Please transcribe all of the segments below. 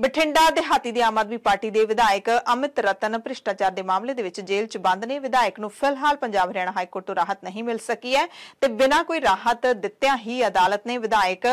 ਬਠਿੰਡਾ ਦਿਹਾਤੀ ਦੀ ਆਮ ਆਦਮੀ ਪਾਰਟੀ ਦੇ ਵਿਧਾਇਕ ਅਮਿਤ ਰਤਨ ਭ੍ਰਿਸ਼ਟਾਚਾਰ ਦੇ ਮਾਮਲੇ ਦੇ ਵਿੱਚ ਜੇਲ੍ਹ 'ਚ ਬੰਦ ਨੇ ਵਿਧਾਇਕ ਨੂੰ ਫਿਲਹਾਲ ਪੰਜਾਬ ਹਰਿਆਣਾ ਹਾਈ ਕੋਰਟ ਤੋਂ ਰਾਹਤ ਨਹੀਂ ਮਿਲ ਸਕੀ ਹੈ ਤੇ ਬਿਨਾਂ ਕੋਈ ਰਾਹਤ ਦਿੱਤਿਆਂ ਹੀ ਅਦਾਲਤ ਨੇ ਵਿਧਾਇਕ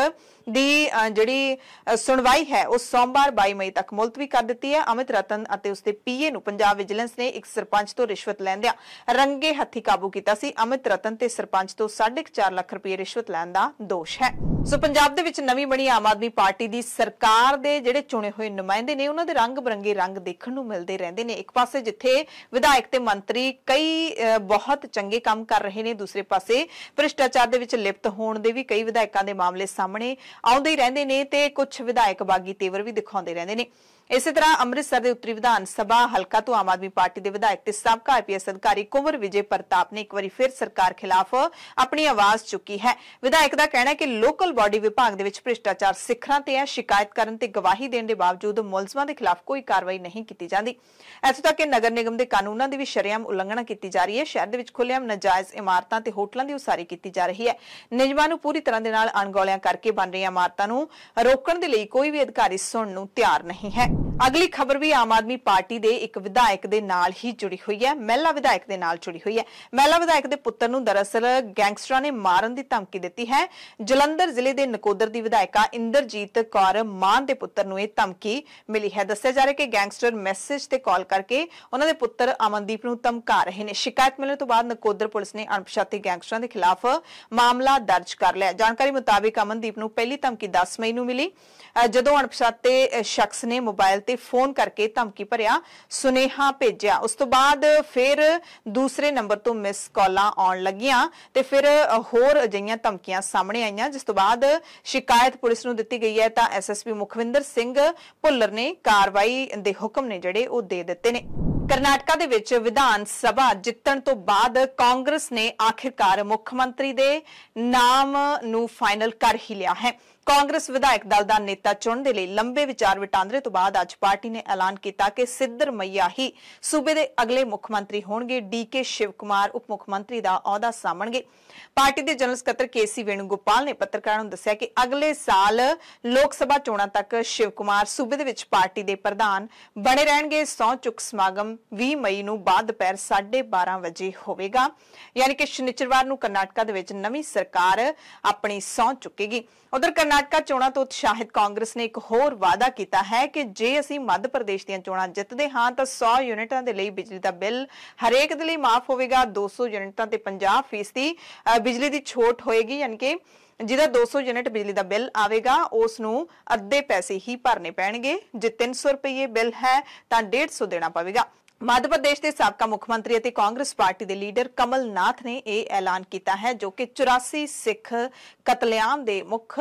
ਦੀ ਜਿਹੜੀ ਸੁਣਵਾਈ ਹੈ ਉਹ ਸੋਮਵਾਰ 22 ਮਈ ਤੱਕ ਮੁਲਤਵੀ ਕਰ ਦਿੱਤੀ ਹੈ ਅਮਿਤ ਰਤਨ ਅਤੇ ਉਸਦੇ ਪੀਏ ਨੂੰ ਪੰਜਾਬ ਵਿਜੀਲੈਂਸ ਨੇ ਇੱਕ ਸਰਪੰਚ ਤੋਂ ਰਿਸ਼ਵਤ ਲੈਂਦਿਆਂ ਰੰਗੇ ਹੱਥੀ ਕਾਬੂ ਕੀਤਾ ਸੀ ਅਮਿਤ ਰਤਨ ਤੇ ਸਰਪੰਚ ਤੋਂ 4.5 ਲੱਖ ਰੁਪਏ ਰਿਸ਼ਵਤ ਲੈਣ ਦਾ ਦੋਸ਼ ਹੈ ਸੋ ਪੰਜਾਬ ਦੇ ਵਿੱਚ ਨਵੀਂ ਬਣੀ ਆਮ ਆਦਮੀ ਪਾਰਟੀ ਦੀ ਸਰਕਾਰ ਦੇ ਜਿਹੜੇ ਚੁਣੇ ਹੋਏ ਨੁਮਾਇੰਦੇ ਨੇ ਉਹਨਾਂ ਦੇ ਰੰਗ ਬਰੰਗੇ ਰੰਗ ਦੇਖਣ ਨੂੰ ਮਿਲਦੇ ਰਹਿੰਦੇ ਨੇ ਇੱਕ ਪਾਸੇ ਜਿੱਥੇ ਵਿਧਾਇਕ ਤੇ ਮੰਤਰੀ ਕਈ ਬਹੁਤ ਚੰਗੇ ਕੰਮ ਕਰ ਰਹੇ ਨੇ ਦੂਸਰੇ ਪਾਸੇ ਭ੍ਰਿਸ਼ਟਾਚਾਰ ਦੇ ਵਿੱਚ ਲਿਪਤ ਹੋਣ ਦੇ ਵੀ ਕਈ ਵਿਧਾਇਕਾਂ ਦੇ ਮਾਮਲੇ ਸਾਹਮਣੇ ਆਉਂਦੇ ਹੀ ਰਹਿੰਦੇ ਨੇ ਤੇ ਕੁਝ ਵਿਧਾਇਕ ਬਾਗੀ ਤੇਵਰ ਵੀ ਦਿਖਾਉਂਦੇ ਰਹਿੰਦੇ ਨੇ ਇਸੇ ਤਰ੍ਹਾਂ ਅੰਮ੍ਰਿਤਸਰ ਦੇ ਉੱਤਰੀ ਵਿਧਾਨ ਸਭਾ ਹਲਕਾ ਤੋਂ ਆਮ ਆਦਮੀ ਪਾਰਟੀ ਦੇ ਵਿਧਾਇਕ ਤੇ ਸਾਬਕਾ ਆਈਪੀਐਸ ਅਧਿਕਾਰੀ ਕੁੰਵਰ ਵਿਜੇ ਪ੍ਰਤਾਪ ਨੇ ਇੱਕ ਵਾਰੀ ਫਿਰ ਸਰਕਾਰ ਖਿਲਾਫ ਆਪਣੀ ਆਵਾਜ਼ ਚੁੱਕੀ ਹੈ ਵਿਧਾਇਕ ਦਾ ਕਹਿਣਾ ਹੈ ਕਿ ਲੋਕਲ ਬਾਡੀ ਵਿਭਾਗ ਦੇ ਵਿੱਚ ਭ੍ਰਿਸ਼ਟਾਚਾਰ ਸਿਖਰਾਂ ਤੇ ਹੈ ਸ਼ਿਕਾਇਤ ਕਰਨ ਤੇ ਗਵਾਹੀ ਦੇਣ ਦੇ ਬਾਵਜੂਦ ਮੁਲਜ਼ਮਾਂ ਦੇ ਖਿਲਾਫ ਕੋਈ ਕਾਰਵਾਈ ਨਹੀਂ ਕੀਤੀ ਜਾਂਦੀ ਇੱਥੋਂ ਤੱਕ ਕਿ ਨਗਰ ਨਿਗਮ ਦੇ ਕਾਨੂੰਨਾਂ ਦੀ ਵੀ ਸ਼ਰਿਆਮ ਉਲੰਘਣਾ ਕੀਤੀ ਜਾ ਰਹੀ ਹੈ ਸ਼ਹਿਰ ਦੇ ਵਿੱਚ ਖੁੱਲ੍ਹੇਆਮ ਨਜਾਇਜ਼ ਇਮਾਰਤਾਂ ਤੇ ਹੋਟਲਾਂ ਦੀ ਉਸਾਰੀ ਕੀਤੀ ਜਾ ਰਹੀ ਹੈ ਨਿਯਮਾਂ ਨੂੰ ਪੂਰੀ ਤਰ੍ਹਾਂ ਦੇ ਨਾਲ ਅਣਗੌਲਿਆਂ ਕਰਕੇ ਬਣ ਰਹੀਆਂ ਇਮਾਰਤਾਂ ਨੂੰ ਰੋਕਣ ਦੇ ਲਈ ਕੋਈ ਵੀ ਅਧਿਕਾਰੀ ਸੁਣਨ ਨੂੰ ਤਿਆਰ ਨਹੀਂ ਹੈ ਅਗਲੀ ਖਬਰ ਵੀ ਆਮ ਆਦਮੀ ਪਾਰਟੀ ਦੇ ਇੱਕ ਵਿਧਾਇਕ ਦੇ ਨਾਲ ਹੀ ਜੁੜੀ ਹੋਈ ਹੈ ਮਹਿਲਾ ਵਿਧਾਇਕ ਦੇ ਨਾਲ ਜੁੜੀ ਹੋਈ ਹੈ ਮਹਿਲਾ ਵਿਧਾਇਕ ਦੇ ਪੁੱਤਰ ਨੂੰ ਦਰਅਸਲ ਗੈਂਗਸਟਰਾਂ ਨੇ ਮਾਰਨ ਦੀ ਧਮਕੀ ਦਿੱਤੀ ਹੈ ਜਲੰਧਰ ਜ਼ਿਲ੍ਹੇ ਦੇ ਨਕੋਦਰ ਦੀ ਵਿਧਾਇਕਾ ਇੰਦਰਜੀਤ ਕੌਰ ਮਾਨ ਦੇ ਪੁੱਤਰ ਨੂੰ ਇਹ ਧਮਕੀ ਮਿਲੀ ਹੈ ਦੱਸਿਆ ਜਾ ਰਿਹਾ ਕਿ ਗੈਂਗਸਟਰ ਮੈਸੇਜ ਤੇ ਕਾਲ ਕਰਕੇ ਉਹਨਾਂ ਦੇ ਪੁੱਤਰ ਅਮਨਦੀਪ ਨੂੰ ਧਮਕਾ ਰਹੇ ਨੇ ਸ਼ਿਕਾਇਤ ਮਿਲਣ ਤੋਂ ਬਾਅਦ ਨਕੋਦਰ ਪੁਲਿਸ ਨੇ ਅਣਪਛਾਤੇ ਗੈਂਗਸਟਰਾਂ ਦੇ ਖਿਲਾਫ ਮਾਮਲਾ ਦਰਜ ਕਰ ਲਿਆ ਜਾਣਕਾਰੀ ਮੁਤਾਬਕ ਅਮਨਦੀਪ ਨੂੰ ਪਹਿਲੀ ਧਮਕੀ 10 ਮਈ ਨੂੰ ਮਿਲੀ ਜਦੋਂ ਅਣਪਛਾਤੇ ਸ਼ਖਸ ਨੇ ਮੋਬਾਈਲ ਤੇ ਫੋਨ ਕਰਕੇ ਧਮਕੀ ਭਰਿਆ ਸੁਨੇਹਾ ਭੇਜਿਆ ਉਸ ਤੋਂ ਬਾਅਦ ਫਿਰ ਦੂਸਰੇ ਨੰਬਰ ਤੋਂ ਮਿਸ ਕਾਲਾਂ ਆਉਣ ਲੱਗੀਆਂ ਤੇ ਫਿਰ ਹੋਰ ਅਜਈਆਂ ਧਮਕੀਆਂ ਸਾਹਮਣੇ ਆਈਆਂ ਜਿਸ ਤੋਂ ਬਾਅਦ ਸ਼ਿਕਾਇਤ ਪੁਲਿਸ ਨੂੰ ਦਿੱਤੀ ਗਈ ਹੈ ਤਾਂ ਐਸਐਸਪੀ ਮੁਖਵਿੰਦਰ ਸਿੰਘ ਭੁੱਲਰ ਨੇ ਕਾਰਵਾਈ ਦੇ ਹੁਕਮ ਨੇ ਜਿਹੜੇ ਉਹ ਦੇ ਦਿੱਤੇ ਨੇ ਕਰਨਾਟਕਾ ਦੇ ਵਿੱਚ ਵਿਧਾਨ ਸਭਾ ਜਿੱਤਣ ਤੋਂ ਬਾਅਦ ਕਾਂਗਰਸ ਨੇ ਆਖਿਰਕਾਰ ਮੁੱਖ ਮੰਤਰੀ ਦੇ ਨਾਮ ਨੂੰ ਫਾਈਨਲ ਕਰ ਹੀ ਲਿਆ ਹੈ ਕਾਂਗਰਸ ਵਿਧਾਇਕ ਦਲ ਦਾ ਨੇਤਾ ਚੁਣਨ ਦੇ ਲਈ ਲੰਬੇ ਵਿਚਾਰ ਵਟਾਂਦਰੇ ਤੋਂ ਬਾਅਦ ਅੱਜ ਪਾਰਟੀ ਨੇ ਐਲਾਨ ਕੀਤਾ ਕਿ ਸਿੱਧਰ ਮਈਆ ਹੀ ਸੂਬੇ ਦੇ ਅਗਲੇ ਮੁੱਖ ਮੰਤਰੀ ਹੋਣਗੇ ਡੀਕੇ ਸ਼ਿਵ ਕੁਮਾਰ ਉਪ ਮੁੱਖ ਮੰਤਰੀ ਦਾ ਅਹੁਦਾ ਸਾਂਭਣਗੇ ਪਾਰਟੀ ਦੇ ਜਨਰਲ ਸਕੱਤਰ ਕੇਸੀ ਗੋਪਾਲ ਨੇ ਪੱਤਰਕਾਰਾਂ ਨੂੰ ਦੱਸਿਆ ਕਿ ਅਗਲੇ ਸਾਲ ਲੋਕ ਸਭਾ ਚੋਣਾਂ ਤੱਕ ਸ਼ਿਵ ਕੁਮਾਰ ਸੂਬੇ ਦੇ ਵਿੱਚ ਪਾਰਟੀ ਦੇ ਪ੍ਰਧਾਨ ਬਣੇ ਰਹਿਣਗੇ ਸੌ ਚੁੱਕ ਸਮਾਗਮ 20 ਮਈ ਨੂੰ ਬਾਅਦ ਦੁਪਹਿਰ 12:30 ਵਜੇ ਹੋਵੇਗਾ ਯਾਨੀ ਕਿ ਸ਼ਨੀਚਰਵਾਰ ਨੂੰ ਕਰਨਾਟਕਾ ਦੇ ਵਿੱਚ ਨਵੀਂ ਸਰਕਾਰ ਆਪਣੀ ਸੌ ਚੁੱਕੇਗੀ ਉਧਰ ਕਰਨਾਟਕਾ ਚੋਣਾਂ ਤੋਂ ਉਤਸ਼ਾਹਿਤ ਕਾਂਗਰਸ ਨੇ ਇੱਕ ਹੋਰ ਵਾਅਦਾ ਕੀਤਾ ਹੈ ਕਿ ਜੇ ਅਸੀਂ ਮੱਧ ਪ੍ਰਦੇਸ਼ ਦੀਆਂ ਚੋਣਾਂ ਜਿੱਤਦੇ ਹਾਂ ਤਾਂ 100 ਯੂਨਿਟਾਂ ਦੇ ਲਈ ਬਿਜਲੀ ਦਾ ਬਿੱਲ ਹਰੇਕ ਦੇ ਲਈ ਮਾਫ ਹੋਵੇਗਾ 200 ਯੂਨਿਟਾਂ ਤੇ 50% ਬਿਜਲੀ ਦੀ ਛੋਟ ਹੋਏਗੀ ਯਾਨੀ ਕਿ ਜਿਹਦਾ 200 ਯੂਨਿਟ ਬਿਜਲੀ ਦਾ ਬਿੱਲ ਆਵੇਗਾ ਉਸ ਨੂੰ ਅੱਧੇ ਪੈਸੇ ਹੀ ਭਰਨੇ ਪੈਣਗੇ ਜੇ 300 ਰੁਪਏ ਬਿੱਲ ਹੈ ਤਾਂ 150 ਦੇਣਾ ਪਵੇਗਾ ਮੱਧ ਪ੍ਰਦੇਸ਼ ਦੇ ਸਾਬਕਾ ਮੁੱਖ ਮੰਤਰੀ ਅਤੇ ਕਾਂਗਰਸ ਪਾਰਟੀ ਦੇ ਲੀਡਰ ਕਮਲ ਨਾਥ ਨੇ ਇਹ ਐਲਾਨ ਕੀਤਾ ਹੈ ਜੋ ਕਿ 84 ਸਿੱਖ ਕਤਲੇਆਮ ਦੇ ਮੁੱਖ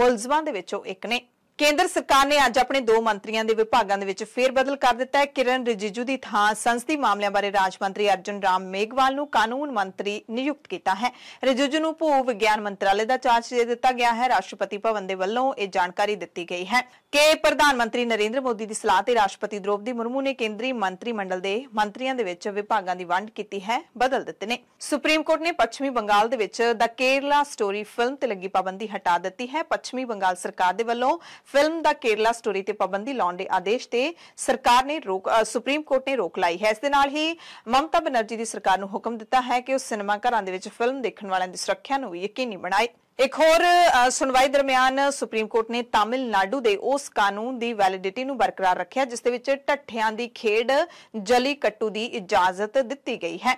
ਮੁਲਜ਼ਮਾਂ ਦੇ ਵਿੱਚੋਂ ਇੱਕ ਨੇ ਕੇਂਦਰ ਸਰਕਾਰ ਨੇ ਅੱਜ ਆਪਣੇ ਦੋ ਮੰਤਰੀਆਂ ਦੇ ਵਿਭਾਗਾਂ ਦੇ ਵਿੱਚ ਫੇਰ ਬਦਲ ਕਰ ਦਿੱਤਾ ਹੈ ਕਿਰਨ ਰਿਜੀਜੂ ਦੀ ਥਾਂ ਸੰਸਦੀ ਮਾਮਲਿਆਂ ਬਾਰੇ ਰਾਜ ਮੰਤਰੀ ਅਰਜਨ ਰਾਮ ਮੇਗਵਾਲ ਨੂੰ ਕਾਨੂੰਨ ਮੰਤਰੀ ਨਿਯੁਕਤ ਕੀਤਾ ਹੈ ਰਿਜੀਜੂ ਨੂੰ ਭੂ ਵਿਗਿਆਨ ਮੰਤਰਾਲੇ ਦਾ ਚਾਰਜ ਦੇ ਦਿੱਤਾ ਗਿਆ ਹੈ ਰਾਸ਼ਟਰਪਤੀ ਭਵਨ ਦੇ ਵੱਲੋਂ ਇਹ ਜਾਣਕਾਰੀ ਦਿੱਤੀ ਗਈ ਹੈ ਕਿ ਪ੍ਰਧਾਨ ਮੰਤਰੀ ਨਰਿੰਦਰ ਮੋਦੀ ਦੀ ਸਲਾਹ ਤੇ ਰਾਸ਼ਟਰਪਤੀ ਦ੍ਰੋਪਦੀ ਮੁਰਮੂ ਨੇ ਕੇਂਦਰੀ ਮੰਤਰੀ ਮੰਡਲ ਦੇ ਮੰਤਰੀਆਂ ਦੇ ਵਿੱਚ ਵਿਭਾਗਾਂ ਦੀ ਵੰਡ ਕੀਤੀ ਹੈ ਬਦਲ ਦਿੱਤੇ ਨੇ ਸੁਪਰੀਮ ਕੋਰਟ ਨੇ ਪੱਛਮੀ ਬੰਗਾਲ ਦੇ ਵਿੱਚ ਦਾ ਕੇਰਲਾ ਸਟੋਰੀ ਫਿਲਮ ਤੇ ਲੱਗੀ ਪਾਬੰਦੀ ਹਟਾ ਦਿੱਤੀ ਹੈ ਪੱਛਮੀ ਬੰਗਾਲ ਸਰਕਾਰ ਦੇ ਵੱਲੋਂ ਫਿਲਮ ਦਾ ਕੇਰਲਾ ਸਟੋਰੀ ਤੇ ਪਾਬੰਦੀ ਲਾਉਣ ਦੇ ਆਦੇਸ਼ ਤੇ ਸਰਕਾਰ ਨੇ ਰੋਕ ਸੁਪਰੀਮ ਕੋਰਟ ਨੇ ਰੋਕ ਲਾਈ ਹੈ ਇਸ ਦੇ ਨਾਲ ਹੀ ਮਮਤਾ ਬਨਰਜੀ ਦੀ ਸਰਕਾਰ ਨੂੰ ਹੁਕਮ ਦਿੱਤਾ ਹੈ ਕਿ ਉਹ ਸਿਨੇਮਾ ਘਰਾਂ ਦੇ ਵਿੱਚ ਫਿਲਮ ਦੇਖਣ ਵਾਲਿਆਂ ਦੀ ਸੁਰੱਖਿਆ ਨੂੰ ਯਕੀਨੀ ਬਣਾਏ ਇੱਕ ਹੋਰ ਸੁਣਵਾਈ ਦਰਮਿਆਨ ਸੁਪਰੀਮ ਕੋਰਟ ਨੇ ਤਾਮਿਲਨਾਡੂ ਦੇ ਉਸ ਕਾਨੂੰਨ ਦੀ ਵੈਲਿਡਿਟੀ ਨੂੰ ਬਰਕਰਾਰ ਰੱਖਿਆ ਜਿਸ ਦੇ ਵਿੱਚ ਟੱਠਿਆਂ ਦੀ ਖੇਡ ਜਲੀ ਕੱਟੂ ਦੀ ਇਜਾਜ਼ਤ ਦਿੱਤੀ ਗਈ ਹੈ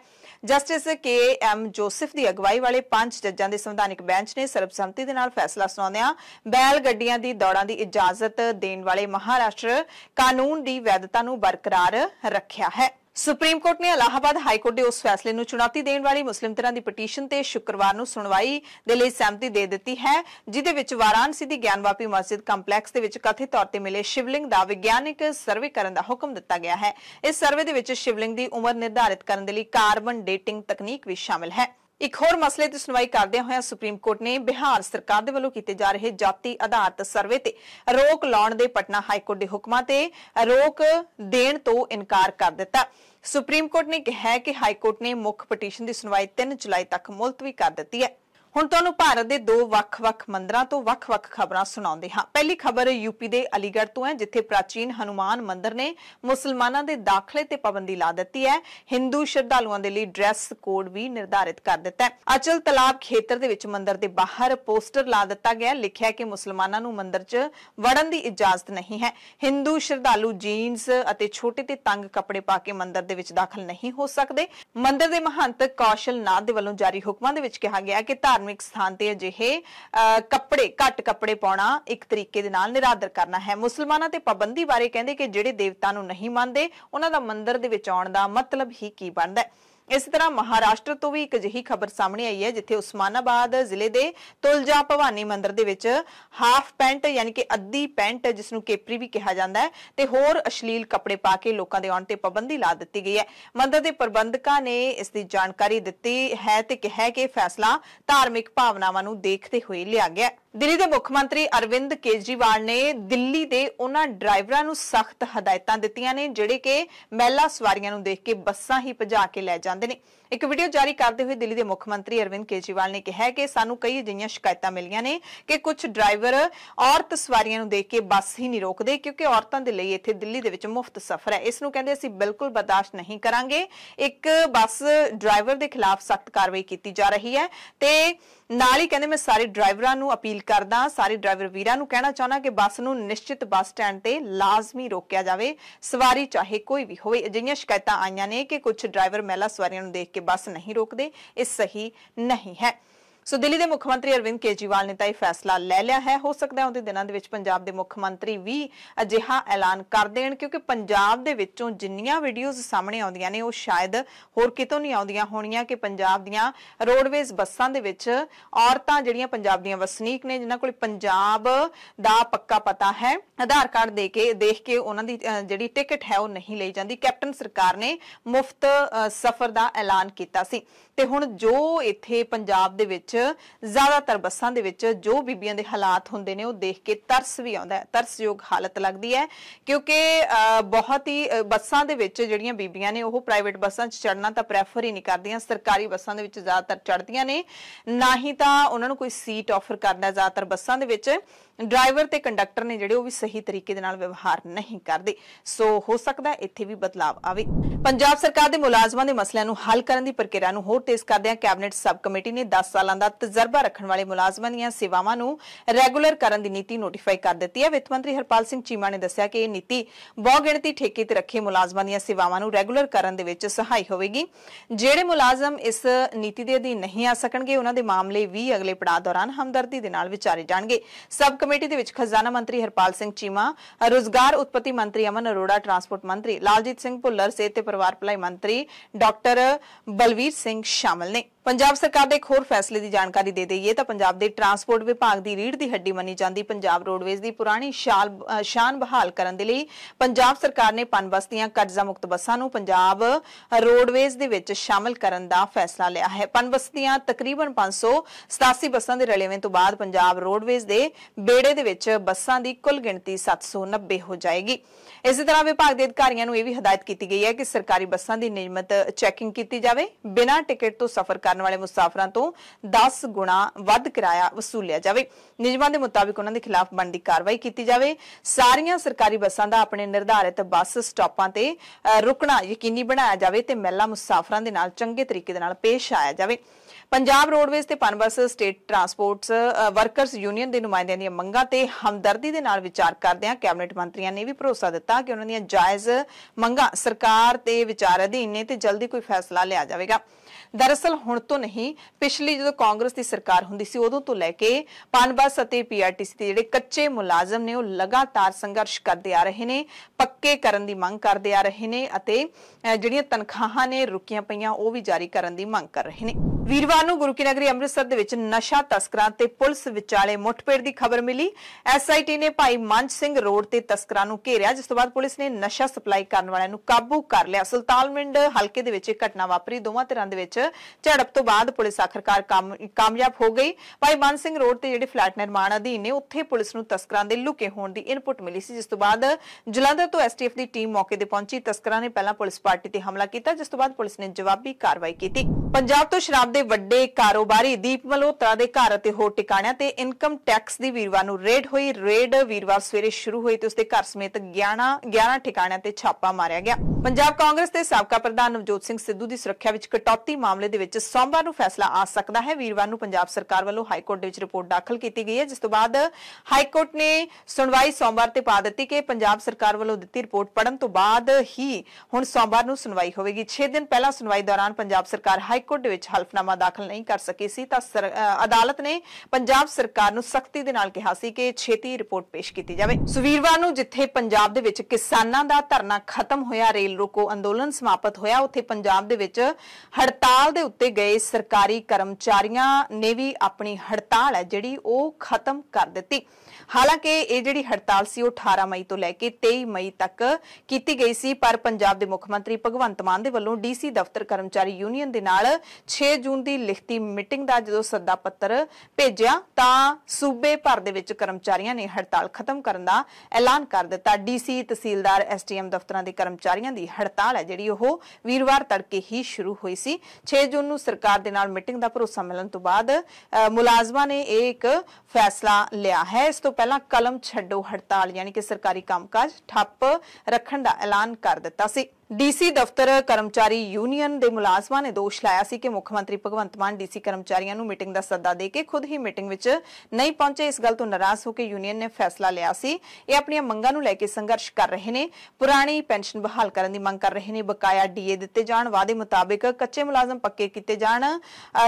ਜਸਟਿਸ ਕੇ ਐਮ ਜੋਸਫ ਦੀ ਅਗਵਾਈ ਵਾਲੇ ਪੰਜ ਜੱਜਾਂ ਦੇ ਸੰਵਿਧਾਨਿਕ ਬੈਂਚ ਨੇ ਸਰਬਸੰਮਤੀ ਦੇ ਨਾਲ ਫੈਸਲਾ ਸੁਣਾਉਂਦਿਆਂ ਬੈਲ ਗੱਡੀਆਂ ਦੀ ਦੌੜਾਂ ਦੀ ਇਜਾਜ਼ਤ ਦੇਣ ਵਾਲੇ ਮਹਾਰਾਸ਼ਟਰ ਕਾਨੂੰਨ ਦੀ ਵੈਧਤਾ ਨੂੰ ਬਰਕਰਾਰ ਰੱਖਿਆ ਹੈ ਸੁਪਰੀਮ ਕੋਰਟ ਨੇ ਅਲਾਹਾਬਾਦ ਹਾਈ ਕੋਰਟ ਦੇ ਉਸ ਫੈਸਲੇ ਨੂੰ ਚੁਣੌਤੀ ਦੇਣ ਵਾਲੀ ਮੁਸਲਿਮ ਧਿਰਾਂ ਦੀ ਪਟੀਸ਼ਨ ਤੇ ਸ਼ੁੱਕਰਵਾਰ ਨੂੰ ਸੁਣਵਾਈ ਦੇ ਲਈ ਸਹਿਮਤੀ ਦੇ ਦਿੱਤੀ ਹੈ ਜਿਦੇ ਵਿੱਚ ਵਾਰਾਨਸੀ ਦੀ ਗਿਆਨਵਾਪੀ ਮਸਜਿਦ ਕੰਪਲੈਕਸ ਦੇ ਵਿੱਚ ਕਥਿਤ ਤੌਰ ਤੇ ਮਿਲੇ ਸ਼ਿਵਲਿੰਗ ਦਾ ਵਿਗਿਆਨਿਕ ਸਰਵੇ ਕਰਨ ਦਾ ਹੁਕਮ ਦਿੱਤਾ ਗਿਆ ਹੈ ਇਸ ਸਰਵੇ ਦੇ ਵਿੱਚ ਸ਼ਿਵਲਿੰਗ ਦੀ ਉਮਰ ਨਿਰਧਾਰਿਤ ਕਰਨ ਦੇ ਲਈ ਕਾਰਬਨ ਡੇਟਿੰਗ ਤਕਨੀਕ ਵੀ ਸ਼ਾਮਲ ਹੈ ਇੱਕ ਹੋਰ ਮਸਲੇ ਤੇ ਸੁਣਵਾਈ ਕਰਦੇ ਹੋਏ ਸੁਪਰੀਮ ਕੋਰਟ ਨੇ ਬਿਹਾਰ ਸਰਕਾਰ ਦੇ ਵੱਲੋਂ ਕੀਤੇ ਜਾ ਰਹੇ ਜਾਤੀ ਆਧਾਰਿਤ ਸਰਵੇ ਤੇ ਰੋਕ ਲਾਉਣ ਦੇ ਪਟਨਾ ਹਾਈ ਕੋਰਟ ਦੇ ਹੁਕਮਾਂ ਤੇ ਰੋਕ ਦੇਣ ਤੋਂ ਇਨਕਾਰ ਕਰ ਦਿੱਤਾ ਸੁਪਰੀਮ ਕੋਰਟ ਨੇ ਕਿਹਾ ਕਿ ਹਾਈ ਕੋਰਟ ਨੇ ਮੁੱਖ ਪਟੀਸ਼ਨ ਦੀ ਸੁਣਵਾਈ 3 ਜੁਲਾਈ ਤੱਕ ਮੁਲਤਵੀ ਕਰ ਦਿੱਤੀ ਹੈ ਹੁਣ ਤੁਹਾਨੂੰ ਭਾਰਤ ਦੇ ਦੋ ਵੱਖ-ਵੱਖ ਮੰਦਰਾਂ ਤੋਂ ਵੱਖ-ਵੱਖ ਖਬਰਾਂ ਸੁਣਾਉਂਦੇ ਹਾਂ ਪਹਿਲੀ ਖਬਰ ਯੂਪੀ ਦੇ ਅਲੀਗੜ੍ਹ ਤੋਂ ਹੈ ਜਿੱਥੇ ਪ੍ਰਾਚੀਨ ਹਨੂਮਾਨ ਮੰਦਰ ਨੇ ਮੁਸਲਮਾਨਾਂ ਦੇ ਦਾਖਲੇ ਤੇ ਪਾਬੰਦੀ ਲਾ ਦਿੱਤੀ ਹੈ Hindu ਸ਼ਰਧਾਲੂਆਂ ਦੇ ਲਈ ਡਰੈਸ ਕੋਡ ਵੀ ਨਿਰਧਾਰਿਤ ਕਰ ਦਿੱਤਾ ਹੈ ਅਚਲ ਤਲਾਬ ਖੇਤਰ ਦੇ ਵਿੱਚ ਮੰਦਰ ਦੇ ਬਾਹਰ ਪੋਸਟਰ ਲਾ ਦਿੱਤਾ ਗਿਆ ਲਿਖਿਆ ਕਿ ਮੁਸਲਮਾਨਾਂ ਨੂੰ ਮੰਦਰ 'ਚ ਵੜਨ ਦੀ ਇਜਾਜ਼ਤ ਨਹੀਂ ਹੈ Hindu ਸ਼ਰਧਾਲੂ ਜੀਨਸ ਅਤੇ ਛੋਟੇ ਤੇ ਤੰਗ ਕੱਪੜੇ ਪਾ ਕੇ ਮੰਦਰ ਦੇ ਵਿੱਚ ਦਾਖਲ ਨਹੀਂ ਹੋ ਸਕਦੇ ਮੰਦਰ ਦੇ ਮਹੰਤ ਕੌਸ਼ਲ ਨਾਥ ਦੇ ਵੱਲੋਂ ਜਾਰੀ ਹੁਕਮਾਂ ਦੇ ਵਿੱਚ ਕਿਹਾ ਗਿਆ ਕਿ ਧਾਰ ਧਾਰਮਿਕ ਸਥਾਨ ਤੇ ਅਜਿਹੇ ਕੱਪੜੇ ਘੱਟ ਕੱਪੜੇ ਪਾਉਣਾ ਇੱਕ ਤਰੀਕੇ ਦੇ ਨਾਲ ਨਿਰਾਦਰ ਕਰਨਾ ਹੈ ਮੁਸਲਮਾਨਾਂ ਤੇ ਪਾਬੰਦੀ ਬਾਰੇ ਕਹਿੰਦੇ ਕਿ ਜਿਹੜੇ ਦੇਵਤਾ ਨੂੰ ਨਹੀਂ ਮੰਨਦੇ ਉਹਨਾਂ ਦਾ ਮੰਦਿਰ ਦੇ ਵਿੱਚ ਆਉਣ ਦਾ ਮਤਲਬ ਹੀ ਕੀ ਬਣਦਾ ਹੈ ਇਸੇ ਤਰ੍ਹਾਂ ਮਹਾਰਾਸ਼ਟਰ ਤੋਂ ਵੀ ਇੱਕ ਅਜਿਹੀ ਖਬਰ ਸਾਹਮਣੇ ਆਈ ਹੈ ਜਿੱਥੇ ਉਸਮਾਨਾਬਾਦ ਜ਼ਿਲ੍ਹੇ ਦੇ ਤੁਲਜਾ ਭਵਾਨੀ ਮੰਦਿਰ ਦੇ ਵਿੱਚ ਹਾਫ ਪੈਂਟ ਯਾਨੀ ਕਿ ਅੱਧੀ ਪੈਂਟ ਜਿਸ ਨੂੰ ਕੇਪਰੀ ਵੀ ਕਿਹਾ ਜਾਂਦਾ ਹੈ ਤੇ ਹੋਰ ਅਸ਼ਲੀਲ ਕੱਪੜੇ ਪਾ ਕੇ ਲੋਕਾਂ ਦੇ ਆਉਣ ਤੇ ਪਾਬੰਦੀ ਲਾ ਦਿੱਤੀ ਗਈ ਹੈ ਮੰਦਿਰ ਦੇ ਪ੍ਰਬੰਧਕਾਂ ਨੇ ਇਸ ਦੀ ਜਾਣਕਾਰੀ ਦਿੱਤੀ ਹੈ ਤੇ ਕਿਹਾ ਕਿ ਫੈਸਲਾ ਧਾਰਮਿਕ ਭਾਵਨਾਵਾਂ ਨੂੰ ਦੇਖਦੇ ਹੋਏ ਲਿਆ ਗਿਆ ਹੈ ਦਿੱਲੀ ਦੇ ਮੁੱਖ ਮੰਤਰੀ ਅਰਵਿੰਦ ਕੇਜਰੀਵਾਲ ਨੇ ਦਿੱਲੀ ਦੇ ਉਹਨਾਂ ਡਰਾਈਵਰਾਂ ਨੂੰ ਸਖਤ ਹਦਾਇਤਾਂ ਦਿੱਤੀਆਂ ਨੇ ਜਿਹੜੇ ਕਿ ਮਹਿਲਾ ਸਵਾਰੀਆਂ ਨੂੰ ਦੇਖ ਕੇ ਬੱਸਾਂ ਹੀ ਭਜਾ ਕੇ ਲੈ ਜਾਂਦੇ ਨੇ ਇੱਕ ਵੀਡੀਓ ਜਾਰੀ ਕਰਦੇ ਹੋਏ ਦਿੱਲੀ ਦੇ ਮੁੱਖ ਮੰਤਰੀ ਅਰਵਿੰਦ ਕੇਜਰੀਵਾਲ ਨੇ ਕਿਹਾ ਕਿ ਸਾਨੂੰ ਕਈ ਅਜਿਹੀਆਂ ਸ਼ਿਕਾਇਤਾਂ ਮਿਲੀਆਂ ਨੇ ਕਿ ਕੁਝ ਡਰਾਈਵਰ ਔਰਤ ਸਵਾਰੀਆਂ ਨੂੰ ਦੇਖ ਕੇ ਬੱਸ ਹੀ ਨਹੀਂ ਰੋਕਦੇ ਕਿਉਂਕਿ ਔਰਤਾਂ ਦੇ ਲਈ ਇੱਥੇ ਦਿੱਲੀ ਦੇ ਵਿੱਚ ਮੁਫਤ ਸਫ਼ਰ ਹੈ ਇਸ ਨੂੰ ਕਹਿੰਦੇ ਅਸੀਂ ਬਿਲਕੁਲ ਬਰਦਾਸ਼ਤ ਨਹੀਂ ਕਰਾਂਗੇ ਇੱਕ ਬੱਸ ਡਰਾਈਵਰ ਦੇ ਖਿਲਾਫ ਸਖਤ ਕਾਰਵਾਈ ਕੀਤੀ ਜਾ ਰਹੀ ਹੈ ਤੇ ਨਾਲ ਹੀ ਕਹਿੰਦੇ ਮੈਂ ਸਾਰੇ ਡਰਾਈਵਰਾਂ ਨੂੰ ਅਪੀਲ ਕਰਦਾ ਸਾਰੇ ਡਰਾਈਵਰ ਵੀਰਾਂ ਨੂੰ ਕਹਿਣਾ ਚਾਹੁੰਦਾ ਕਿ ਬੱਸ ਨੂੰ ਨਿਸ਼ਚਿਤ ਬੱਸ ਸਟੈਂਡ ਤੇ ਲਾਜ਼ਮੀ ਰੋਕਿਆ ਜਾਵੇ ਸਵਾਰੀ ਚਾਹੇ ਕੋਈ ਵੀ ਹੋਵੇ ਅਜਿਹੀਆਂ ਸ਼ਿਕਾਇਤਾਂ ਆਈਆਂ ਨੇ ਕਿ ਕੁਝ ਡਰਾਈਵਰ ਮਹਿਲਾ ਸਵਾਰੀਆਂ ਨੂੰ ਦੇਖ ਕੇ ਕਿ ਬੱਸ ਨਹੀਂ ਰੋਕਦੇ ਇਹ ਸਹੀ ਨਹੀਂ ਹੈ ਸੋ ਦਿੱਲੀ ਦੇ ਮੁੱਖ ਮੰਤਰੀ ਅਰਵਿੰਦ ਕੇਜੀਵਾਲ ਨੇ ਤਾਂ ਇਹ ਫੈਸਲਾ ਲੈ ਲਿਆ ਹੈ ਹੋ ਸਕਦਾ ਹੈ ਉਹਦੇ ਦਿਨਾਂ ਦੇ ਵਿੱਚ ਪੰਜਾਬ ਦੇ ਮੁੱਖ ਮੰਤਰੀ ਵੀ ਅਜਿਹਾ ਐਲਾਨ ਕਰ ਦੇਣ ਕਿਉਂਕਿ ਪੰਜਾਬ ਦੇ ਵਿੱਚੋਂ ਜਿੰਨੀਆਂ ਵੀਡੀਓਜ਼ ਸਾਹਮਣੇ ਆਉਂਦੀਆਂ ਨੇ ਉਹ ਸ਼ਾਇਦ ਹੋਰ ਕਿਤੋਂ ਨਹੀਂ ਆਉਂਦੀਆਂ ਹੋਣੀਆਂ ਕਿ ਪੰਜਾਬ ਦੀਆਂ ਰੋਡਵੇਜ਼ ਬੱਸਾਂ ਦੇ ਵਿੱਚ ਔਰਤਾਂ ਜਿਹੜੀਆਂ ਪੰਜਾਬ ਦੀਆਂ ਵਸਨੀਕ ਨੇ ਜਿਨ੍ਹਾਂ ਕੋਲ ਪੰਜਾਬ ਦਾ ਪੱਕਾ ਪਤਾ ਹੈ ਆਧਾਰ ਕਾਰਡ ਦੇ ਕੇ ਦੇਖ ਕੇ ਉਹਨਾਂ ਦੀ ਜਿਹੜੀ ਟਿਕਟ ਹੈ ਉਹ ਨਹੀਂ ਲਈ ਜਾਂਦੀ ਕੈਪਟਨ ਸਰਕਾਰ ਨੇ ਮੁਫਤ ਸਫ਼ਰ ਦਾ ਐਲਾਨ ਕੀਤਾ ਸੀ ਤੇ ਹੁਣ ਜੋ ਇੱਥੇ ਪੰਜਾਬ ਦੇ ਵਿੱਚ ਜ਼ਿਆਦਾਤਰ ਬੱਸਾਂ ਦੇ ਵਿੱਚ ਜੋ ਬੀਬੀਆਂ ਦੇ ਹਾਲਾਤ ਹੁੰਦੇ ਨੇ ਉਹ ਦੇਖ ਕੇ ਤਰਸ ਵੀ ਆਉਂਦਾ ਹੈ ਤਰਸਯੋਗ ਹਾਲਤ ਲੱਗਦੀ ਹੈ ਕਿਉਂਕਿ ਬਹੁਤ ਹੀ ਬੱਸਾਂ ਦੇ ਵਿੱਚ ਜਿਹੜੀਆਂ ਬੀਬੀਆਂ ਨੇ ਉਹ ਪ੍ਰਾਈਵੇਟ ਬੱਸਾਂ 'ਚ ਚੜਨਾ ਤਾਂ ਪ੍ਰੈਫਰ ਹੀ ਨਹੀਂ ਕਰਦੀਆਂ ਸਰਕਾਰੀ ਬੱਸਾਂ ਦੇ ਵਿੱਚ ਜ਼ਿਆਦਾਤਰ ਚੜਦੀਆਂ ਨੇ ਨਾ ਹੀ ਤਾਂ ਉਹਨਾਂ ਨੂੰ ਕੋਈ ਸੀਟ ਆਫਰ ਕਰਦਾ ਜ਼ਿਆਦਾਤਰ ਬੱਸਾਂ ਦੇ ਵਿੱਚ ਡਰਾਈਵਰ ਤੇ ਕੰਡਕਟਰ ਨੇ ਜਿਹੜੇ ਉਹ ਵੀ ਸਹੀ ਤਰੀਕੇ ਦੇ ਨਾਲ ਵਿਵਹਾਰ ਨਹੀਂ ਕਰਦੇ ਸੋ ਹੋ ਸਕਦਾ ਇੱਥੇ ਵੀ ਬਦਲਾਅ ਆਵੇ ਪੰਜਾਬ ਸਰਕਾਰ ਦੇ ਮੁਲਾਜ਼ਮਾਂ ਦੇ ਮਸਲਿਆਂ ਨੂੰ ਹੱਲ ਕਰਨ ਦੀ ਪ੍ਰਕਿਰਿਆ ਨੂੰ ਹੋਰ ਤੇਜ਼ ਕਰਦਿਆਂ ਕੈਬਨਿਟ ਸਬ ਕਮੇਟੀ ਨੇ 10 ਸਾਲਾਂ ਦਾ ਤਜਰਬਾ ਰੱਖਣ ਵਾਲੇ ਮੁਲਾਜ਼ਮਾਂ ਦੀਆਂ ਸੇਵਾਵਾਂ ਨੂੰ ਰੈਗੂਲਰ ਕਰਨ ਦੀ ਨੀਤੀ ਨੋਟੀਫਾਈ ਕਰ ਦਿੱਤੀ ਹੈ ਵਿੱਤ ਮੰਤਰੀ ਹਰਪਾਲ ਸਿੰਘ ਚੀਮਾ ਨੇ ਦੱਸਿਆ ਕਿ ਇਹ ਨੀਤੀ ਬਹੁਗਿਣਤੀ ਠੇਕੇ ਤੇ ਰੱਖੇ ਮੁਲਾਜ਼ਮਾਂ ਦੀਆਂ ਸੇਵਾਵਾਂ ਨੂੰ ਰੈਗੂਲਰ ਕਰਨ ਦੇ ਵਿੱਚ ਸਹਾਈ ਹੋਵੇਗੀ ਜਿਹੜੇ ਮੁਲਾਜ਼ਮ ਇਸ ਨੀਤੀ ਦੇ ਅਧੀਨ ਨਹੀਂ ਆ ਸਕਣਗੇ ਉਹਨਾਂ ਦੇ ਮਾਮਲੇ ਵੀ ਅਗਲੇ ਪੜਾਅ ਦੌਰਾਨ ਹਮਦਰਦੀ ਦੇ ਨਾਲ ਵਿਚਾਰੇ ਜਾਣਗੇ ਸਬ ਕਮੇਟੀ ਦੇ ਵਿੱਚ ਖਜ਼ਾਨਾ ਮੰਤਰੀ ਹਰਪਾਲ ਸਿੰਘ ਚੀਮਾ ਰੋਜ਼ਗਾਰ ਉਤਪਤੀ ਮੰਤਰੀ ਅਮਨ ਅਰੋੜਾ ਟਰਾਂਸਪੋਰਟ ਮੰਤਰੀ ਲਾਲਜੀਤ ਸਿੰਘ ਭੁੱਲਰ ਸਿਹਤ ਤੇ ਪਰਿਵਾਰ ਭਲਾਈ ਮੰਤਰੀ ਡਾਕਟਰ ਬਲਵੀਰ ਸਿੰਘ ਸ਼ਾਮਲ ਨੇ ਪੰਜਾਬ ਸਰਕਾਰ ਦੇ ਇੱਕ ਹੋਰ ਫੈਸਲੇ ਦੀ ਜਾਣਕਾਰੀ ਦੇ ਦਈਏ ਤਾਂ ਪੰਜਾਬ ਦੇ ਟਰਾਂਸਪੋਰਟ ਵਿਭਾਗ ਦੀ ਰੀੜ ਦੀ ਹੱਡੀ ਮੰਨੀ ਜਾਂਦੀ ਪੰਜਾਬ ਰੋਡਵੇਜ਼ ਦੀ ਪੁਰਾਣੀ ਸ਼ਾਨ ਬਹਾਲ ਕਰਨ ਦੇ ਲਈ ਪੰਜਾਬ ਸਰਕਾਰ ਨੇ ਪਨਬਸਤੀਆਂ ਕਰਜ਼ਾ ਮੁਕਤ ਬੱਸਾਂ ਨੂੰ ਪੰਜਾਬ ਰੋਡਵੇਜ਼ ਦੇ ਵਿੱਚ ਸ਼ਾਮਲ ਕਰਨ ਦਾ ਫੈਸਲਾ ਲਿਆ ਹੈ ਪਨਬਸਤੀਆਂ ਤਕਰੀਬਨ 587 ਬੱਸਾਂ ਦੇ ਰਲੇਵੇਂ ਤੋਂ ਬਾਅਦ ਪੰਜਾਬ ਰੋਡਵੇਜ਼ ਦੇ ਬੇੜੇ ਦੇ ਵਿੱਚ ਬੱਸਾਂ ਦੀ ਕੁੱਲ ਗਿਣਤੀ 790 ਹੋ ਜਾਏਗੀ ਇਸੇ ਤਰ੍ਹਾਂ ਵਿਭਾਗ ਦੇ ਅਧਿਕਾਰੀਆਂ ਨੂੰ ਇਹ ਵੀ ਹਦਾਇਤ ਕੀਤੀ ਗਈ ਹੈ ਕਿ ਸਰਕਾਰੀ ਬੱਸਾਂ ਦੀ ਨਿਯਮਤ ਚੈਕਿੰਗ ਕੀਤੀ ਜਾਵੇ ਬਿਨਾਂ ਟਿਕਟ ਤੋਂ ਸਫ਼ਰ ਕਰਨ ਵਾਲੇ ਮੁਸਾਫਰਾਂ ਤੋਂ 10 ਗੁਣਾ ਵੱਧ ਕਿਰਾਇਆ ਵਸੂਲਿਆ ਜਾਵੇ ਨਿਯਮਾਂ ਦੇ ਮੁਤਾਬਿਕ ਉਹਨਾਂ ਦੇ ਖਿਲਾਫ ਬਣਦੀ ਕਾਰਵਾਈ ਕੀਤੀ ਜਾਵੇ ਸਾਰੀਆਂ ਸਰਕਾਰੀ ਬੱਸਾਂ ਦਾ ਆਪਣੇ ਨਿਰਧਾਰਿਤ ਬੱਸ ਸਟਾਪਾਂ ਤੇ ਰੁਕਣਾ ਯਕੀਨੀ ਬਣਾਇਆ ਜਾਵੇ ਤੇ ਮਹਿਲਾ ਮੁਸਾਫਰਾਂ ਦੇ ਨਾਲ ਚੰਗੇ ਤਰੀਕੇ ਦੇ ਨਾਲ ਪੇਸ਼ ਆਇਆ ਜਾਵੇ ਪੰਜਾਬ ਰੋਡਵੇਜ਼ ਤੇ Punbus state transports workers union ਦੇ ਨੁਮਾਇੰਦਿਆਂ ਦੀਆਂ ਮੰਗਾਂ ਤੇ ਹਮਦਰਦੀ ਦੇ ਨਾਲ ਵਿਚਾਰ ਕਰਦਿਆਂ ਕੈਬਨਿਟ ਮੰਤਰੀਆਂ ਨੇ ਵੀ ਭਰੋਸਾ ਦਿੱਤਾ ਕਿ ਉਹਨਾਂ ਦੀਆਂ ਜਾਇਜ਼ ਮੰਗਾਂ ਸਰਕਾਰ ਤੇ ਵਿਚਾਰ ਅਧੀਨ ਨੇ ਤੇ ਜਲਦੀ ਕੋਈ ਫੈਸਲਾ ਲਿਆ ਜਾਵੇਗਾ ਦਰਅਸਲ ਹੁਣ ਤੋਂ ਨਹੀਂ ਪਿਛਲੀ ਜਦੋਂ ਕਾਂਗਰਸ ਦੀ ਸਰਕਾਰ ਹੁੰਦੀ ਸੀ ਉਦੋਂ ਤੋਂ ਲੈ ਕੇ ਪਨਬਸ ਅਤੇ ਪੀਆਰਟੀਸੀ ਦੇ ਜਿਹੜੇ ਕੱਚੇ ਮੁਲਾਜ਼ਮ ਨੇ ਉਹ ਲਗਾਤਾਰ ਸੰਘਰਸ਼ ਕਰਦੇ ਆ ਰਹੇ ਨੇ ਪੱਕੇ ਕਰਨ ਦੀ ਮੰਗ ਕਰਦੇ ਆ ਰਹੇ ਨੇ ਅਤੇ ਜਿਹੜੀਆਂ ਤਨਖਾਹਾਂ ਨੇ ਰੁਕੀਆਂ ਪਈਆਂ ਉਹ ਵੀ ਜਾਰੀ ਕਰਨ ਦੀ ਮੰਗ ਕਰ ਰਹੇ ਨੇ ਵੀਰਵਾਰ ਨੂੰ ਗੁਰੂ ਕੀ ਨਗਰੀ ਅੰਮ੍ਰਿਤਸਰ ਦੇ ਵਿੱਚ ਨਸ਼ਾ ਤਸਕਰਾਂ ਤੇ ਪੁਲਿਸ ਵਿਚਾਲੇ ਮੁੱਠਭੇੜ ਦੀ ਖਬਰ ਮਿਲੀ ਐਸਆਈਟੀ ਨੇ ਭਾਈ ਮੰਜ ਸਿੰਘ ਰੋਡ ਤੇ ਤਸਕਰਾਂ ਨੂੰ ਘੇਰਿਆ ਜਿਸ ਤੋਂ ਬਾਅਦ ਪੁਲਿਸ ਨੇ ਨਸ਼ਾ ਸਪਲਾਈ ਕਰਨ ਵਾਲਿਆਂ ਨੂੰ ਕਾਬੂ ਕਰ ਲਿਆ ਸੁਲਤਾਨਮਿੰਡ ਹਲਕੇ ਦੇ ਵਿੱਚ ਇਹ ਘਟਨਾ ਵਾਪਰੀ ਦੋਵਾਂ ਧਿਰਾਂ ਦੇ ਵਿੱਚ ਝੜਪ ਤੋਂ ਬਾਅਦ ਪੁਲਿਸ ਆਖਰਕਾਰ ਕਾਮਯਾਬ ਹੋ ਗਈ ਭਾਈ ਮੰਜ ਸਿੰਘ ਰੋਡ ਤੇ ਜਿਹੜੇ ਫਲੈਟ ਨਿਰਮਾਣ ਅਧੀਨ ਨੇ ਉੱਥੇ ਪੁਲਿਸ ਨੂੰ ਤਸਕਰਾਂ ਦੇ ਲੁਕੇ ਹੋਣ ਦੀ ਇਨਪੁਟ ਮਿਲੀ ਸੀ ਜਿਸ ਤੋਂ ਬਾਅਦ ਜਲੰਧਰ ਤੋਂ ਐਸਟੀਐਫ ਦੀ ਟੀਮ ਮੌਕੇ ਤੇ ਪਹੁੰਚੀ ਤਸਕਰਾਂ ਨੇ ਪਹਿਲਾਂ ਪੁਲਿਸ ਪਾਰਟੀ ਤੇ ਹਮਲਾ ਕੀਤਾ ਜਿਸ ਤੋਂ ਬਾਅਦ ਪੁਲਿਸ ਨੇ ਜਵਾਬੀ ਕਾਰਵਾਈ ਕੀਤੀ ਪੰਜਾਬ ਤੋਂ ਸ਼ਰਾਬ ਦੇ ਦੇ ਵੱਡੇ ਕਾਰੋਬਾਰੀ ਦੀਪ ਮਲੋਤਰਾ ਦੇ ਘਰ ਅਤੇ ਹੋਰ ਟਿਕਾਣਿਆਂ ਤੇ ਇਨਕਮ ਟੈਕਸ ਦੀ ਵੀਰਵਾਰ ਨੂੰ ਰੇਡ ਹੋਈ ਰੇਡ ਵੀਰਵਾਰ ਸਵੇਰੇ ਸ਼ੁਰੂ ਹੋਈ ਤੇ ਉਸਦੇ ਘਰ ਸਮੇਤ 11 11 ਟਿਕਾਣਿਆਂ ਤੇ ਛਾਪਾ ਮਾਰਿਆ ਗਿਆ ਪੰਜਾਬ ਕਾਂਗਰਸ ਦੇ ਸਾਬਕਾ ਪ੍ਰਧਾਨ ਨਵਜੋਤ ਸਿੰਘ ਸਿੱਧੂ ਦੀ ਸੁਰੱਖਿਆ ਵਿੱਚ ਕਟੌਤੀ ਮਾਮਲੇ ਦੇ ਵਿੱਚ ਸੋਮਵਾਰ ਨੂੰ ਫੈਸਲਾ ਆ ਸਕਦਾ ਹੈ ਵੀਰਵਾਰ ਨੂੰ ਪੰਜਾਬ ਸਰਕਾਰ ਵੱਲੋਂ ਹਾਈ ਕੋਰਟ ਦੇ ਵਿੱਚ ਰਿਪੋਰਟ ਦਾਖਲ ਕੀਤੀ ਗਈ ਹੈ ਜਿਸ ਤੋਂ ਬਾਅਦ ਹਾਈ ਕੋਰਟ ਨੇ ਸੁਣਵਾਈ ਸੋਮਵਾਰ ਤੇ ਪਾ ਦਿੱਤੀ ਕਿ ਪੰਜਾਬ ਸਰਕਾਰ ਵੱਲੋਂ ਦਿੱਤੀ ਰਿਪੋਰਟ ਪੜਨ ਤੋਂ ਬਾਅਦ ਹੀ ਹੁਣ ਸੋਮਵਾਰ ਨੂੰ ਸੁਣਵਾਈ ਹੋਵੇਗੀ 6 ਦਿਨ ਪਹਿਲਾਂ ਸੁਣਵਾਈ ਦੌਰਾਨ ਪੰਜਾਬ ਸਰਕਾਰ ਹਾਈ ਕੋਰਟ ਦੇ ਵਿੱਚ ਹਲਫ ਹਲਫਨਾਮਾ ਦਾਖਲ ਨਹੀਂ ਕਰ ਸਕੀ ਸੀ ਤਾਂ ਅਦਾਲਤ ਨੇ ਪੰਜਾਬ ਸਰਕਾਰ ਨੂੰ ਸਖਤੀ ਦੇ ਨਾਲ ਕਿਹਾ ਸੀ ਕਿ ਛੇਤੀ ਰਿਪੋਰਟ ਪੇਸ਼ ਕੀਤੀ ਜਾਵੇ ਸੁਵੀਰਵਾਰ ਨੂੰ ਜਿੱਥੇ ਪੰਜਾਬ ਦੇ ਵਿੱਚ ਕਿਸਾਨਾਂ ਦਾ ਧਰਨਾ ਖਤਮ ਹੋਇਆ ਰੇਲ ਰੋਕੋ ਅੰਦੋਲਨ ਸਮਾਪਤ ਹੋਇਆ ਉੱਥੇ ਪੰਜਾਬ ਦੇ ਵਿੱਚ ਹੜਤਾਲ ਦੇ ਉੱਤੇ ਗਏ ਸਰਕਾਰੀ ਕਰਮਚਾਰੀਆਂ ਨੇ ਵੀ ਆਪਣੀ ਹੜਤਾਲ ਹੈ ਜਿਹੜੀ ਉਹ ਖਤਮ ਕਰ ਦਿੱਤੀ ਹਾਲਾਂਕਿ ਇਹ ਜਿਹੜੀ ਹੜਤਾਲ ਸੀ ਉਹ 18 ਮਈ ਤੋਂ ਲੈ ਕੇ 23 ਮਈ ਤੱਕ ਕੀਤੀ ਗਈ ਸੀ ਪਰ ਪੰਜਾਬ ਦੇ ਮੁੱਖ ਮੰਤਰੀ ਭਗਵੰਤ ਮਾਨ ਦੇ ਵੱਲੋਂ ਡੀਸੀ ਦਫ਼ਤਰ ਕਰਮਚਾਰੀ ਯੂਨੀਅਨ ਦੇ ਨਾਲ 6 ਜੂਨ ਦੀ ਲਿਖਤੀ ਮੀਟਿੰਗ ਦਾ ਜਦੋਂ ਸੱਦਾ ਪੱਤਰ ਭੇਜਿਆ ਤਾਂ ਸੂਬੇ ਭਰ ਦੇ ਵਿੱਚ ਕਰਮਚਾਰੀਆਂ ਨੇ ਹੜਤਾਲ ਖਤਮ ਕਰਨ ਦਾ ਐਲਾਨ ਕਰ ਦਿੱਤਾ ਡੀਸੀ ਤਹਿਸੀਲਦਾਰ ਐਸਟੀਐਮ ਦਫ਼ਤਰਾਂ ਦੇ ਕਰਮਚਾਰੀਆਂ ਦੀ ਹੜਤਾਲ ਹੈ ਜਿਹੜੀ ਉਹ ਵੀਰਵਾਰ ਤੜਕੇ ਹੀ ਸ਼ੁਰੂ ਹੋਈ ਸੀ 6 ਜੂਨ ਨੂੰ ਸਰਕਾਰ ਦੇ ਨਾਲ ਮੀਟਿੰਗ ਦਾ ਭਰੋਸਾ ਮਿਲਣ ਤੋਂ ਬਾਅਦ ਮੁਲਾਜ਼ਮਾਂ ਨੇ ਇਹ ਇੱਕ ਫੈਸਲਾ ਲਿਆ ਹੈ ਇਸ ਤੋਂ ਪਹਿਲਾਂ ਕਲਮ ਛੱਡੋ ਹੜਤਾਲ ਯਾਨੀ ਕਿ ਸਰਕਾਰੀ ਕੰਮਕਾਜ ਠੱਪ ਰੱਖਣ ਦਾ ਐਲਾਨ ਕਰ ਦਿੱਤਾ ਸੀ ਡੀਸੀ ਦਫ਼ਤਰ ਕਰਮਚਾਰੀ ਯੂਨੀਅਨ ਦੇ ਮੁਲਾਜ਼ਮਾਂ ਨੇ ਦੋਸ਼ ਲਾਇਆ ਸੀ ਕਿ ਮੁੱਖ ਮੰਤਰੀ ਭਗਵੰਤ ਮਾਨ ਡੀਸੀ ਕਰਮਚਾਰੀਆਂ ਨੂੰ ਮੀਟਿੰਗ ਦਾ ਸੱਦਾ ਦੇ ਕੇ ਖੁਦ ਹੀ ਮੀਟਿੰਗ ਵਿੱਚ ਨਹੀਂ ਪਹੁੰਚੇ ਇਸ ਗੱਲ ਤੋਂ ਨਾਰਾਜ਼ ਹੋ ਕੇ ਯੂਨੀਅਨ ਨੇ ਫੈਸਲਾ ਲਿਆ ਸੀ ਇਹ ਆਪਣੀਆਂ ਮੰਗਾਂ ਨੂੰ ਲੈ ਕੇ ਸੰਘਰਸ਼ ਕਰ ਰਹੇ ਨੇ ਪੁਰਾਣੀ ਪੈਨਸ਼ਨ ਬਹਾਲ ਕਰਨ ਦੀ ਮੰਗ ਕਰ ਰਹੇ ਨੇ ਬਕਾਇਆ ਡੀਏ ਦਿੱਤੇ ਜਾਣ ਵਾਅਦੇ ਮੁਤਾਬਕ ਕੱਚੇ ਮੁਲਾਜ਼ਮ ਪੱਕੇ ਕੀਤੇ ਜਾਣ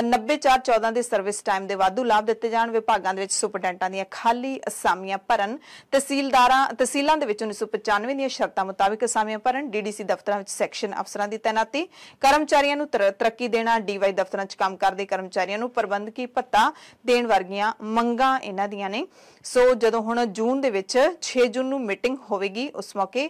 9414 ਦੇ ਸਰਵਿਸ ਟਾਈਮ ਦੇ ਵਾਧੂ ਲਾਭ ਦਿੱਤੇ ਜਾਣ ਵਿਭਾਗਾਂ ਦੇ ਵਿੱਚ ਸੁਪਰਡੈਂਟਾਂ ਦੀਆਂ ਖਾਲੀ ਅਸਾਮੀਆਂ ਭਰਨ ਤਹਿਸੀਲਦਾਰਾਂ ਤਹਿਸੀਲਾਂ ਦੇ ਵਿੱਚ 1995 ਦੀਆਂ ਸ਼ਰਤਾਂ ਮੁਤਾਬਕ ਅਸਾਮੀਆਂ ਭਰਨ ਡੀਡੀਸੀ ਦਫ਼ਤਰ ਦਫ਼ਤਰਾਂ ਵਿੱਚ ਸੈਕਸ਼ਨ ਅਫਸਰਾਂ ਦੀ ਤਾਇਨਾਤੀ ਕਰਮਚਾਰੀਆਂ ਨੂੰ ਤਰੱਕੀ ਦੇਣਾ ਡੀਵਾਈ ਦਫ਼ਤਰਾਂ 'ਚ ਕੰਮ ਕਰਦੇ ਕਰਮਚਾਰੀਆਂ ਨੂੰ ਪ੍ਰਬੰਧਕੀ ਭੱਤਾ ਦੇਣ ਵਰਗੀਆਂ ਮੰਗਾਂ ਇਹਨਾਂ ਦੀਆਂ ਨੇ ਸੋ ਜਦੋਂ ਹੁਣ ਜੂਨ ਦੇ ਵਿੱਚ 6 ਜੂਨ ਨੂੰ ਮੀਟਿੰਗ ਹੋਵੇਗੀ ਉਸ ਮੌਕੇ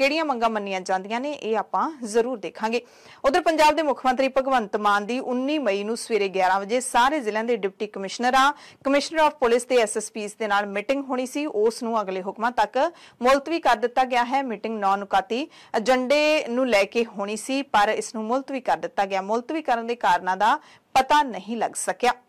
ਕਿਹੜੀਆਂ ਮੰਗਾਂ ਮੰਨੀਆਂ ਜਾਂਦੀਆਂ ਨੇ ਇਹ ਆਪਾਂ ਜ਼ਰੂਰ ਦੇਖਾਂਗੇ ਉਧਰ ਪੰਜਾਬ ਦੇ ਮੁੱਖ ਮੰਤਰੀ ਭਗਵੰਤ ਮਾਨ ਦੀ 19 ਮਈ ਨੂੰ ਸਵੇਰੇ 11 ਵਜੇ ਸਾਰੇ ਜ਼ਿਲ੍ਹਿਆਂ ਦੇ ਡਿਪਟੀ ਕਮਿਸ਼ਨਰਾਂ ਕਮਿਸ਼ਨਰ ਆਫ ਪੁਲਿਸ ਤੇ ਐਸਐਸਪੀਸ ਦੇ ਨਾਲ ਮੀਟਿੰਗ ਹੋਣੀ ਸੀ ਉਸ ਨੂੰ ਅਗਲੇ ਹੁਕਮਾਂ ਤੱਕ ਮੁਲਤਵੀ ਕਰ ਦਿੱਤਾ ਗਿਆ ਹੈ ਮੀਟਿੰਗ ਨੌਨੁਕਾਤੀ ਨੁਕਾਤੀ ਏਜੰਡੇ ਫੈਸਲੇ ਨੂੰ ਲੈ ਕੇ ਹੋਣੀ ਸੀ ਪਰ ਇਸ ਨੂੰ ਮੁਲਤਵੀ ਕਰ ਦਿੱਤਾ ਗਿਆ ਮੁਲਤਵੀ ਕਰਨ ਦੇ ਕਾਰਨਾਂ ਦਾ ਪਤਾ ਨਹੀਂ ਲੱਗ ਸਕਿਆ